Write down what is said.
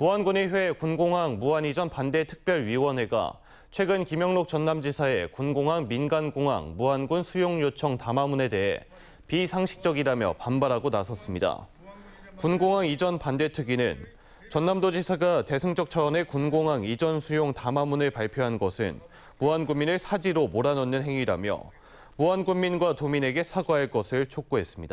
무안군의회 군공항 무안이전 반대 특별위원회가 최근 김영록 전남지사의 군공항 민간공항 무안군 수용 요청 담화문에 대해 비상식적이라며 반발하고 나섰습니다. 군공항 이전 반대 특위는 전남도지사가 대승적 차원의 군공항 이전 수용 담화문을 발표한 것은 무안군민을 사지로 몰아넣는 행위라며 무안군민과 도민에게 사과할 것을 촉구했습니다.